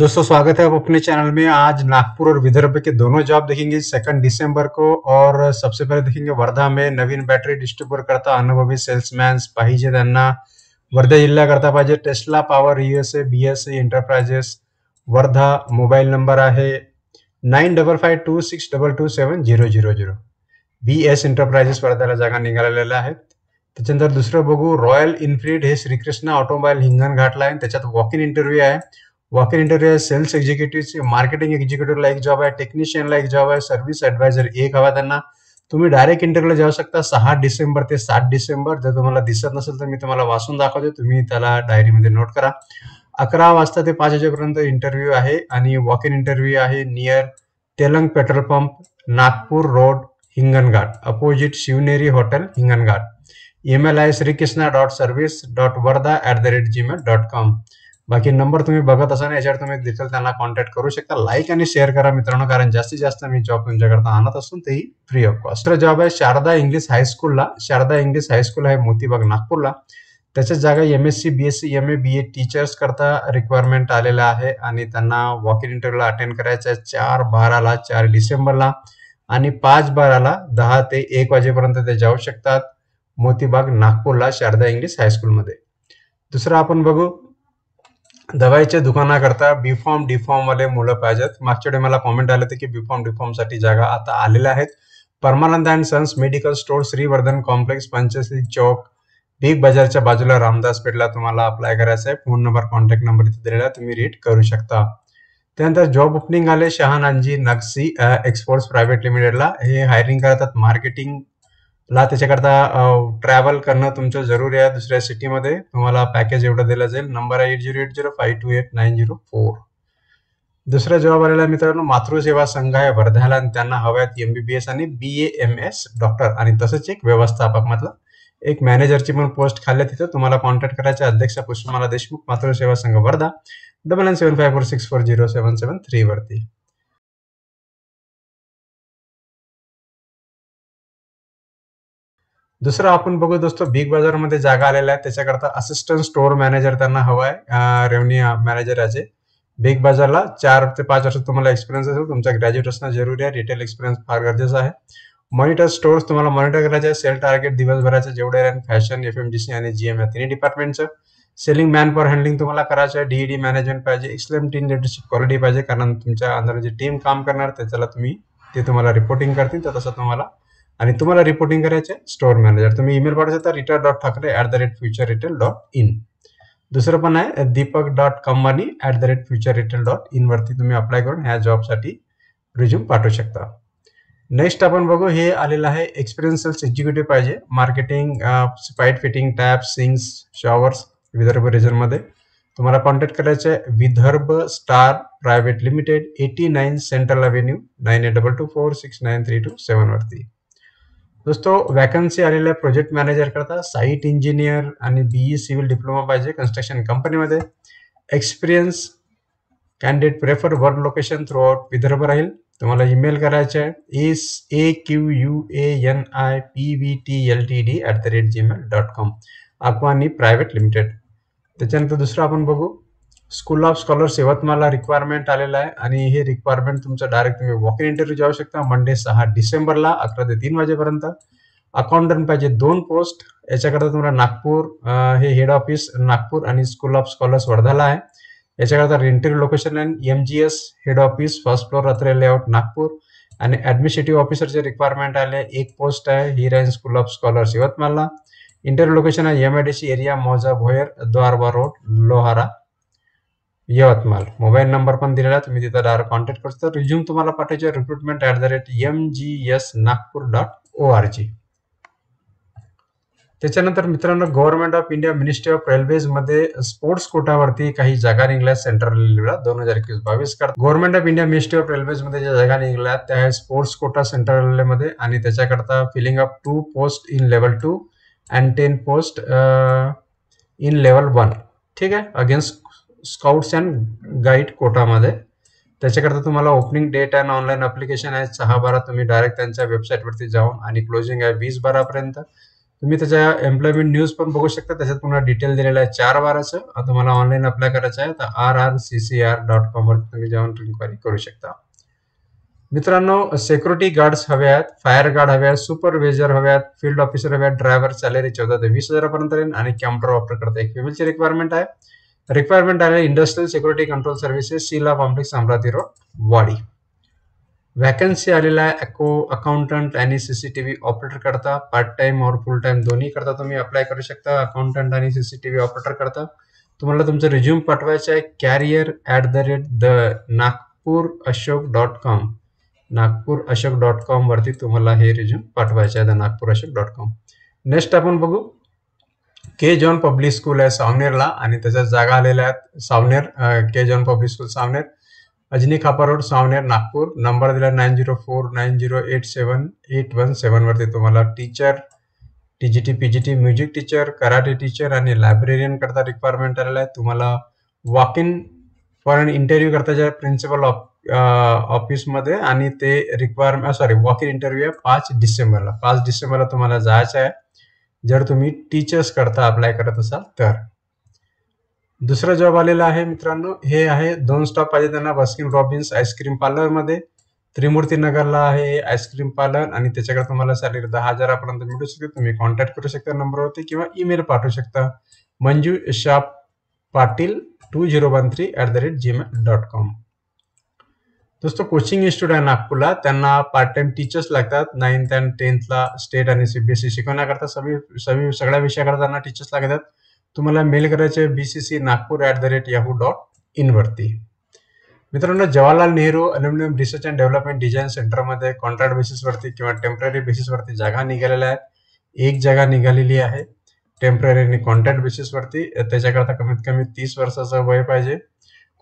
दोस्तों स्वागत है आप अपने चैनल में आज नागपुर और विदर्भ के दोनों जॉब देखेंगे सेकंड दिसंबर को और सबसे पहले देखेंगे वर्धा में नवीन बैटरी डिस्ट्रीब्यूटर करता अनुभवी सेल्समैन पाहिजे त्यांना वर्धा करता पाहिजे Tesla power USA B S enterprises Wardha mobile number है nine double five two six double two seven zero zero zero B S enterprises वर्धाला जागा निला है त्याच्यानंतर दुसरं बघू रॉयल इन्फिल्ड हे श्रीकृष्ण ऑटोमोबाईल हिंगणघाटला आहे त्याच्यात वॉक इन इंटरव्ह्यू आहे walk interview interview sales executive marketing एक्झिक्युटिव्हला एक जॉब आहे टेक्निशियनला एक जॉब आहे सर्व्हिस ॲडवायझर एक हवा त्यांना तुम्ही डायरेक्ट इंटरव्ह्यूला जाऊ शकता सहा डिसेंबर ते सात डिसेंबर जर तुम्हाला दिसत नसेल तर मी तुम्हाला वाचून दाखवतो तुम्ही त्याला डायरीमध्ये नोट करा अकरा वाजता ते पाच वाजेपर्यंत इंटरव्ह्यू आहे आणि वॉक इन इंटरव्ह्यू आहे near Telang petrol pump Nagpur road Hinganghat opposite Shivneri hotel Hinganghat email आहे Shrikrishna dot service dot Wardha at the rate Gmail dot com बाकी नंबर तुम्ही बघत असाल याच्यावर तुम्ही देखील त्यांना कॉन्टॅक्ट करू शकता लाईक आणि शेअर करा मित्रांनो कारण जास्तीत जास्त मी जॉब तुमच्याकरता आणत असून तेही फ्री ऑफ कॉस्ट तर जॉब आहे शारदा इंग्लिश हायस्कूलला शारदा इंग्लिश हायस्कूल आहे मोतीबाग नागपूरला त्याच्या जागा M S C B S C M A B A teachers करता रिक्वायरमेंट आलेला आहे आणि त्यांना वॉकिंग इन इंटरव्ह्यूला अटेंड करायचं आहे चार बाराला चार डिसेंबरला आणि पाच बाराला दहा ते एक वाजेपर्यंत ते जाऊ शकतात मोतीबाग नागपूरला शारदा इंग्लिश हायस्कूलमध्ये दुसरा आपण बघू दवाईच्या दुकानाकरता बी फॉर्म डी फॉर्मवाले मुलं पाहिजेत मागच्या मला कॉमेंट आले होते की बी फॉर्म डी साठी जागा आता आलेल्या आहेत Paramanand and sons medical store Shrivardhan complex Panchsheel chowk big बाजारच्या बाजूला रामदास पेठला तुम्हाला अप्लाय करायचं आहे फोन नंबर कॉन्टॅक्ट नंबर इथे दिलेला तुम्ही रीड करू शकता त्यानंतर जॉब ओपनिंग आले शहानांजी नक्सी एक्सपोर्ट्स प्रायव्हेट लिमिटेडला हे हायरिंग करतात मार्केटिंग ला त्याच्याकरता ट्रॅव्हल करणं तुमचं जरुरी आहे दुसऱ्या सिटीमध्ये तुम्हाला पॅकेज एवढं दिलं जाईल नंबर आहे eight zero eight zero five two eight nine zero four दुसरा जॉब आलेला मित्रांनो मातृसेवा संघ आहे वर्ध्याला आणि त्यांना हव्यात एम बी बी एस आणि B A M S doctor आणि तसंच एक व्यवस्थापक मतलब एक मॅनेजरची पण पोस्ट खाल्ली तिथं तुम्हाला कॉन्टॅक्ट करायचे अध्यक्ष पुष्पमाला Deshmukh Matruseva Sangh Wardha double nine seven five four six four zero seven seven थ्रीवरती दुसरं आपण बघत असतो बिग बाजारमध्ये जागा आलेल्या आहे त्याच्याकरता असिस्टंट स्टोअर मॅनेजर त्यांना हवा आहे रेव्हन्यू आहे बिग बाजारला चार ते पाच वर्ष तुम्हाला एक्सपिरियन्स असेल तुमचा ग्रॅज्युएट असणं जरुरी आहे रिटेल एक्सपिरियन्स फार गरजेचं आहे मॉनिटर स्टोअर्स तुम्हाला मॉनिटर करायचे आहे सेल टार्गेट दिवसभराचे जेवढे आहे fashion F M G C आणि जी एम या तिन्ही डिपार्टमेंटचं सेलिंग मॅन पॉवर हँडलिंग तुम्हाला करायचं आहे डीईडी मॅनेजमेंट e पाहिजे एक्सलेम टीम लिडरशिप क्वालिटी पाहिजे कारण तुमच्या अंदर जी टीम काम करणार त्याच्याला तुम्ही ते तुम्हाला रिपोर्टिंग करतील तर तसं तुम्हाला आणि तुम्हाला रिपोर्टिंग करायचे स्टोअर मॅनेजर तुम्ही ईमेल पाठवू शकता Rita dot Thackeray at the rate future retail dot in दुसरं पण आहे Deepak dot Kambani at the rate future retail dot वरती तुम्ही अप्लाय करून ह्या जॉबसाठी रिझ्यूम पाठवू शकता नेक्स्ट आपण बघू हे आलेलं आहे एक्सपिरियन्स एक्झिक्युटिव्ह पाहिजे marketing pipe fitting tap sinks showers Vidarbha रिजनमध्ये तुम्हाला कॉन्टॅक्ट करायचं आहे Vidarbha star private limited eighty nine central avenue nine eight double two four six nine three two वरती दोस्तों वॅकन्सी आलेल्या प्रोजेक्ट मॅनेजर करता साईट इंजिनियर आणि बीई सिव्हिल डिप्लोमा पाहिजे कन्स्ट्रक्शन कंपनीमध्ये experience candidate prefer work location throughout Vidarbha राहील तुम्हाला email करायचे आहे S A Q U A N I P V T L T D at the rate Gmail dot com Akwani private limited त्याच्यानंतर दुसरं आपण बघू स्कूल ऑफ स्कॉलर्स यवतमाळला requirement आलेलं आहे आणि हे रिक्वायरमेंट तुमचं डायरेक्ट तुम्ही वॉक इन इंटरव्ह्यू जाऊ शकता मंडे सहा डिसेंबरला अकरा ते तीन वाजेपर्यंत अकाउंटंट पाहिजे दोन पोस्ट याच्याकरता तुम्हाला नागपूर हे हेड ऑफिस नागपूर आणि स्कूल ऑफ स्कॉलर्स वर्धाला आहे याच्याकरता इंटरव्ह्यू लोकेशन आहे M G S head office first floor रात्री लेआउट नागपूर आणि ॲडमिनिस्ट्रेटिव्ह ऑफिसरचे रिक्वायरमेंट आले एक पोस्ट आहे ही स्कूल ऑफ स्कॉलर्स यवतमाळला इंटरव्ह्यू लोकेशन आहे M I D C area मौजा Bhoyar Dwarwa road Lohara Yavatmal mobile number पण दिलेला तुम्ही तिथं डायरेक्ट कॉन्टॅक्ट करतो रिझ्युम तुम्हाला पाठवायचे recruitment at the rate M G S Nagpur dot O R G त्याच्यानंतर मित्रांनो government of India ministry of railways मध्ये स्पोर्ट्स कोटावरती काही जागा निघल्या सेंट्रल रेल्वेला दोन हजार एकवीस बावीस करता government of India ministry of railways मध्ये ज्या जागा निघल्या त्या स्पोर्ट्स कोटा सेंट्रल मध्ये आणि त्याच्याकरता filling up two post in level two and ten post in level one ठीक आहे अगेन्स्ट स्काउट्स अँड गाईड कोटामध्ये त्याच्याकरता तुम्हाला opening date and online application आहे सहा बारा तुम्ही डायरेक्ट त्यांच्या वेबसाईटवरती जाऊन आणि क्लोजिंग आहे वीस बारापर्यंत तुम्ही त्याच्या एम्प्लॉयमेंट न्यूज पण बघू शकता त्याच्यात तुम्हाला डिटेल दिलेला आहे चार बाराचं तुम्हाला ऑनलाईन अप्लाय करायचं आहे तर R R C C R dot कॉमवरती तुम्ही जाऊन इन्क्वायरी करू शकता मित्रांनो सेक्युरिटी गार्ड्स हवे आहेत फायर गार्ड हवे आहेत सुपरवायझर हवे आहेत फील्ड ऑफिसर हवे आहेत ड्रायव्हर सॅलरी चौदा ते वीस हजारापर्यंत आणि कॅम्प्युटर करता एक फिमेलची रिक्वायरमेंट आहे रिक्वायरमेंट आहे इंडस्ट्रियल सिक्युरिटी कंट्रोल सर्व्हिसेस सीला complex Amravati road Wadi vacancy आलेला आहे अको अकाउंटंट आणि सीसीटीव्ही ऑपरेटर करता पार्ट टाइम और फुल टाइम दोन्ही करता तुम्ही अप्लाय करू शकता अकाउंटंट आणि व्ही ऑपरेटर करता तुम्हाला तुमचं रिझ्यूम पाठवायचं आहे career at the rate the Nagpur Ashok dot com Nagpur Ashok dot कॉमवरती तुम्हाला हे रिझ्यूम पाठवायचं आहे the Nagpur Ashok dot com next आपण बघू के जॉन पब्लिक स्कूल आहे सावनेरला आणि त्याच्या जागा आलेल्या आहेत सावनेर के John public school Saoner Ajni Khapa road Saoner Nagpur number दिला nine zero four nine zero eight seven eight one सेवनवरती तुम्हाला teacher T G T P G T music teacher karate teacher आणि करता रिक्वायरमेंट आलेला आहे तुम्हाला walk in for an interview करता ज्या प्रिन्सिपल ऑफ ऑफिसमध्ये आणि ते requirement sorry walk in interview आहे पाच डिसेंबरला पाच डिसेंबरला तुम्हाला जायचं आहे जर तुम्ही टीचर्स करता अप्लाय करत असाल तर दुसरा जॉब आलेला आहे मित्रांनो हे आहे दोन स्टॉप पाहिजे त्यांना बास्किन रॉबिन्स आईस्क्रीम पार्लरमध्ये त्रिमूर्ती नगरला आहे आईस्क्रीम पार्लर आणि त्याच्याकडे तुम्हाला सॅलरी दहा हजारापर्यंत मिळू शकते तुम्ही कॉन्टॅक्ट करू शकता नंबरवरती किंवा ईमेल पाठवू शकता मंजू शाप Patil two zero one three at the rate Gmail dot com दोस्तों कोचिंग इन्स्टिट्यूट आहे नागपूरला त्यांना पार्ट टाइम टीचर्स लागतात नाईन्थ अँड टेन्थला स्टेट आणि सीबीएसई e शिकवण्याकरता सगळी सभी सगळ्या विषयाकरता त्यांना टीचर्स लागतात तुम्हाला मेल करायचे B C C Nagpur at the rate Yahoo dot वरती मित्रांनो Jawaharlal Nehru aluminium research and development design सेंटरमध्ये कॉन्ट्रॅक्ट बेसिसवरती किंवा टेम्पररी बेसिसवरती जागा निघालेल्या आहेत एक जागा निघालेली आहे टेम्पररी आणि कॉन्ट्रॅक्ट बेसिसवरती त्याच्याकरता कमीत कमी तीस वर्षाचं वय पाहिजे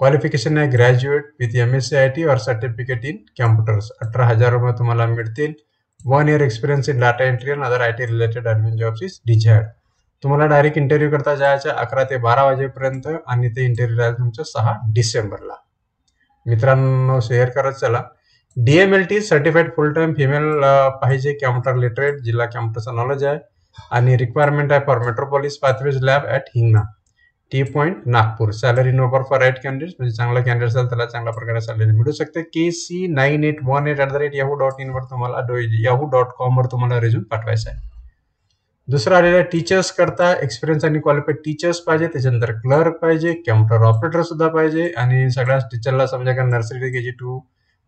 क्वालिफिकेशन आहे graduate with M S C I T or certificate in computers अठरा हजार रुपये तुम्हाला मिळतील one year experience in data entry and other I T related admin jobs is desired तुम्हाला डायरेक्ट इंटरव्ह्यू करता जायचं अकरा ते बारा वाजेपर्यंत आणि ते इंटरव्ह्यू राहील तुमचं सहा डिसेंबरला मित्रांनो शेअर करत चला D M L T certified full time female पाहिजे कॅम्प्युटर लिटरेट जिल्हा कॅम्प्युटरचं नॉलेज आहे आणि रिक्वायरमेंट आहे for Metropolis pathways lab at Hingna T point Nagpur salary number for right candidate म्हणजे चांगला कॅन्डिडेट असेल त्याला चांगल्या प्रकारे सॅलरी मिळू शकते K C nine eight one eight at the rate Yahoo dot इनवर तुम्हाला याहू डॉट कॉमवर तुम्हाला रेझ्यूम पाठवायचा आहे दुसरा आलेला टीचर्स करता एक्सपिरियन्स आणि क्वालिफाईड टीचर्स पाहिजे त्याच्यानंतर क्लर्क पाहिजे कॅम्प्युटर ऑपरेटर सुद्धा पाहिजे आणि सगळ्या टीचरला समजा का नर्सरी के जी टू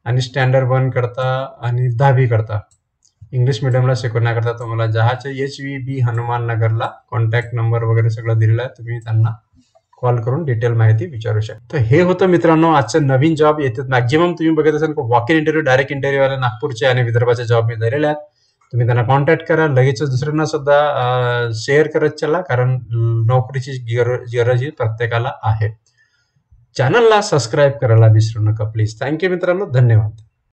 आणि स्टँडर्ड वन करता आणि दहावी करता इंग्लिश मिडियमला शिकवण्याकरता तुम्हाला जहाचे एच वी बी हनुमान नगरला कॉन्टॅक्ट नंबर वगैरे सगळं दिलेला आहे तुम्ही त्यांना कॉल करून डिटेल माहिती विचारू शकता तर हे होतं मित्रांनो आजचं नवीन जॉब येतात मॅक्झिमम तुम्ही बघत असाल walk in interview direct interview आला नागपूरचे आणि विदर्भाचे जॉब धरलेले आहेत तुम्ही त्यांना कॉन्टॅक्ट करा लगेच दुसऱ्यांना सुद्धा शेअर करत चला कारण नोकरीची गरज ही प्रत्येकाला आहे चॅनलला सबस्क्राईब करायला विसरू नका प्लीज थँक्यू मित्रांनो धन्यवाद